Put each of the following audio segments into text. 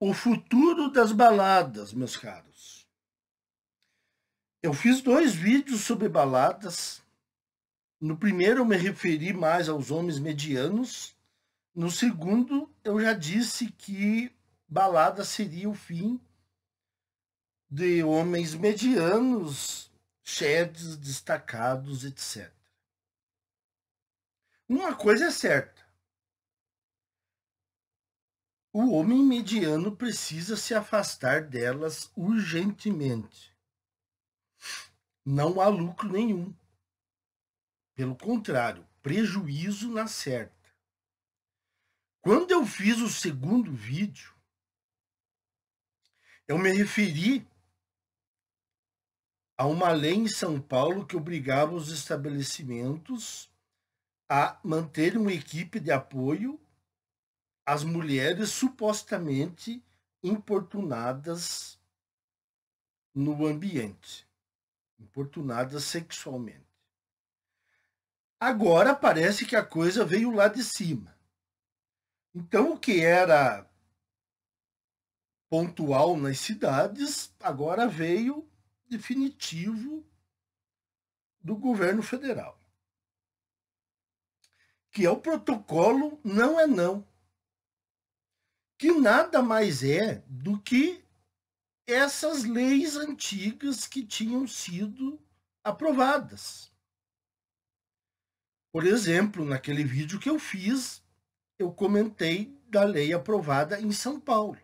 o futuro das baladas, meus caros. Eu fiz dois vídeos sobre baladas. No primeiro eu me referi mais aos homens medianos. No segundo eu já disse que balada seria o fim de homens medianos, chefes destacados, etc. Uma coisa é certa o homem mediano precisa se afastar delas urgentemente. Não há lucro nenhum. Pelo contrário, prejuízo na certa. Quando eu fiz o segundo vídeo, eu me referi a uma lei em São Paulo que obrigava os estabelecimentos a manter uma equipe de apoio as mulheres supostamente importunadas no ambiente, importunadas sexualmente. Agora parece que a coisa veio lá de cima. Então, o que era pontual nas cidades, agora veio definitivo do governo federal. Que é o protocolo não é não que nada mais é do que essas leis antigas que tinham sido aprovadas. Por exemplo, naquele vídeo que eu fiz, eu comentei da lei aprovada em São Paulo.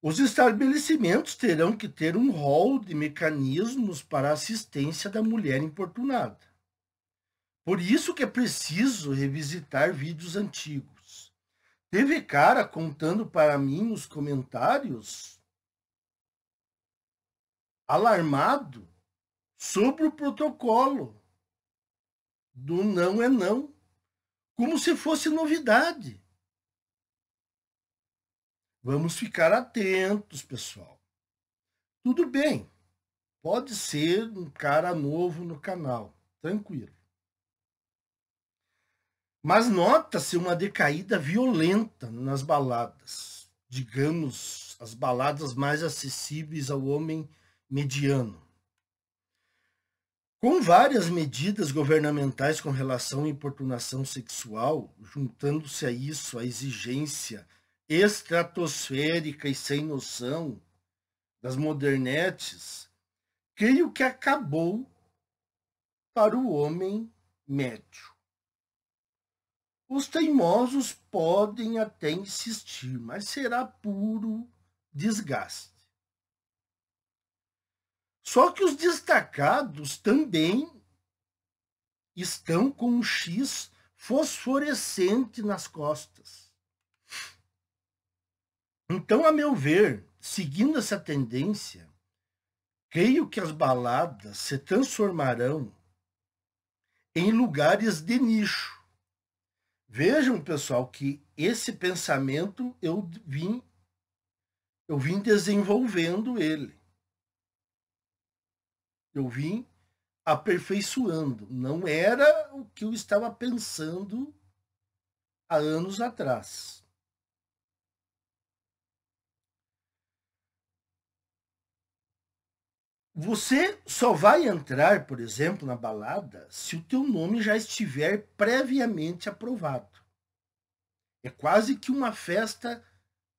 Os estabelecimentos terão que ter um rol de mecanismos para assistência da mulher importunada. Por isso que é preciso revisitar vídeos antigos Teve cara contando para mim os comentários, alarmado, sobre o protocolo do não é não, como se fosse novidade. Vamos ficar atentos, pessoal. Tudo bem, pode ser um cara novo no canal, tranquilo. Mas nota-se uma decaída violenta nas baladas, digamos, as baladas mais acessíveis ao homem mediano. Com várias medidas governamentais com relação à importunação sexual, juntando-se a isso a exigência estratosférica e sem noção das modernetes, creio que acabou para o homem médio. Os teimosos podem até insistir, mas será puro desgaste. Só que os destacados também estão com um X fosforescente nas costas. Então, a meu ver, seguindo essa tendência, creio que as baladas se transformarão em lugares de nicho Vejam, pessoal, que esse pensamento eu vim eu vim desenvolvendo ele. Eu vim aperfeiçoando. Não era o que eu estava pensando há anos atrás. Você só vai entrar, por exemplo, na balada se o teu nome já estiver previamente aprovado. É quase que uma festa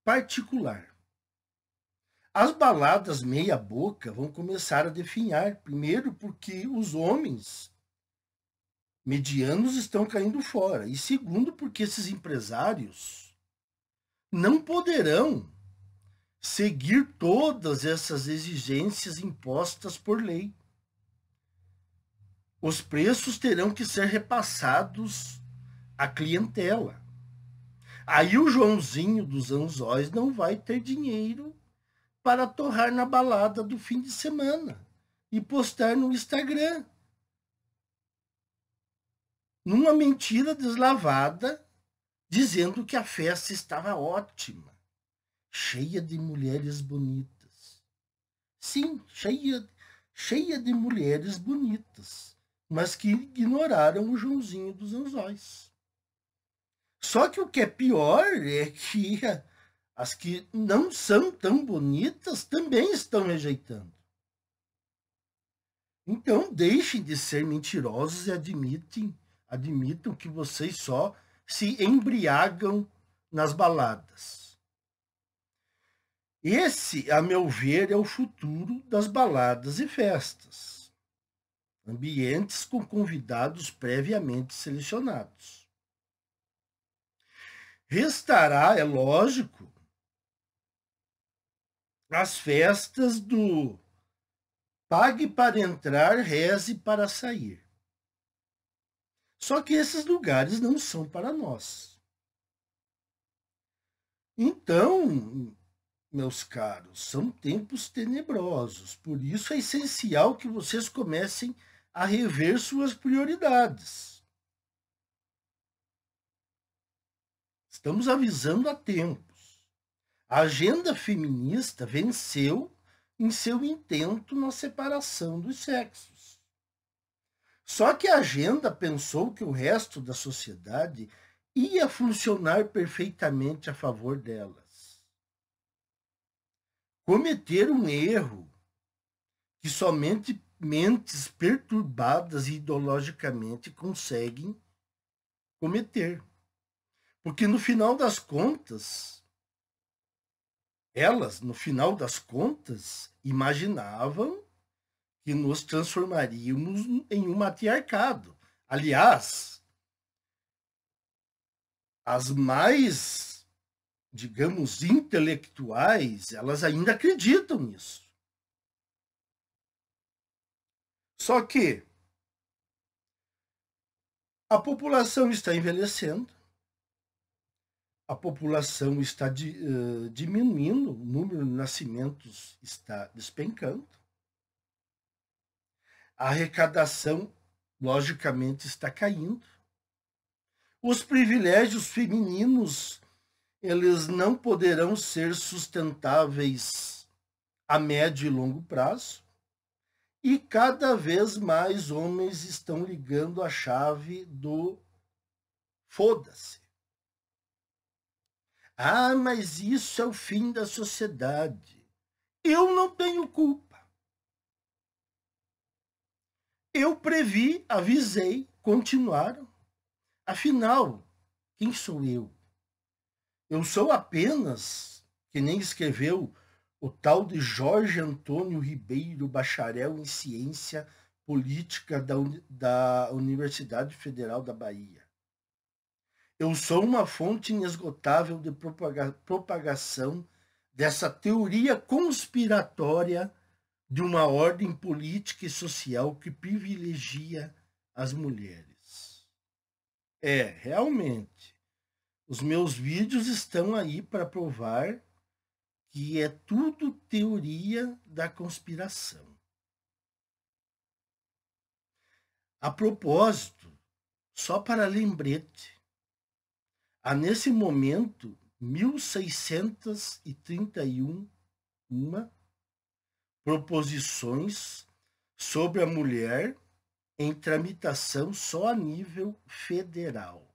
particular. As baladas meia boca vão começar a definhar, primeiro porque os homens medianos estão caindo fora, e segundo porque esses empresários não poderão seguir todas essas exigências impostas por lei. Os preços terão que ser repassados à clientela. Aí o Joãozinho dos Anzóis não vai ter dinheiro para torrar na balada do fim de semana e postar no Instagram. Numa mentira deslavada, dizendo que a festa estava ótima cheia de mulheres bonitas. Sim, cheia, cheia de mulheres bonitas, mas que ignoraram o Joãozinho dos Anzóis. Só que o que é pior é que as que não são tão bonitas também estão rejeitando. Então deixem de ser mentirosos e admitem, admitam que vocês só se embriagam nas baladas. Esse, a meu ver, é o futuro das baladas e festas. Ambientes com convidados previamente selecionados. Restará, é lógico, as festas do pague para entrar, reze para sair. Só que esses lugares não são para nós. Então, meus caros, são tempos tenebrosos. Por isso é essencial que vocês comecem a rever suas prioridades. Estamos avisando a tempos. A agenda feminista venceu em seu intento na separação dos sexos. Só que a agenda pensou que o resto da sociedade ia funcionar perfeitamente a favor delas cometer um erro que somente mentes perturbadas ideologicamente conseguem cometer. Porque no final das contas, elas, no final das contas, imaginavam que nos transformaríamos em um matriarcado. Aliás, as mais digamos, intelectuais, elas ainda acreditam nisso. Só que a população está envelhecendo, a população está de, uh, diminuindo, o número de nascimentos está despencando, a arrecadação, logicamente, está caindo, os privilégios femininos eles não poderão ser sustentáveis a médio e longo prazo. E cada vez mais homens estão ligando a chave do foda-se. Ah, mas isso é o fim da sociedade. Eu não tenho culpa. Eu previ, avisei, continuaram. Afinal, quem sou eu? Eu sou apenas, que nem escreveu o tal de Jorge Antônio Ribeiro, bacharel em ciência política da, da Universidade Federal da Bahia. Eu sou uma fonte inesgotável de propaga propagação dessa teoria conspiratória de uma ordem política e social que privilegia as mulheres. É, realmente, os meus vídeos estão aí para provar que é tudo teoria da conspiração. A propósito, só para lembrete, há nesse momento 1631 uma proposições sobre a mulher em tramitação só a nível federal.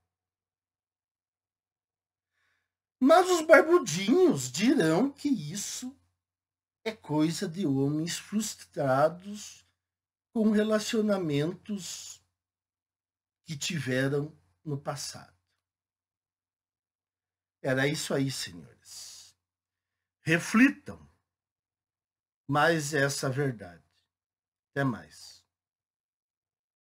Mas os barbudinhos dirão que isso é coisa de homens frustrados com relacionamentos que tiveram no passado. Era isso aí, senhores. Reflitam mais essa verdade. Até mais.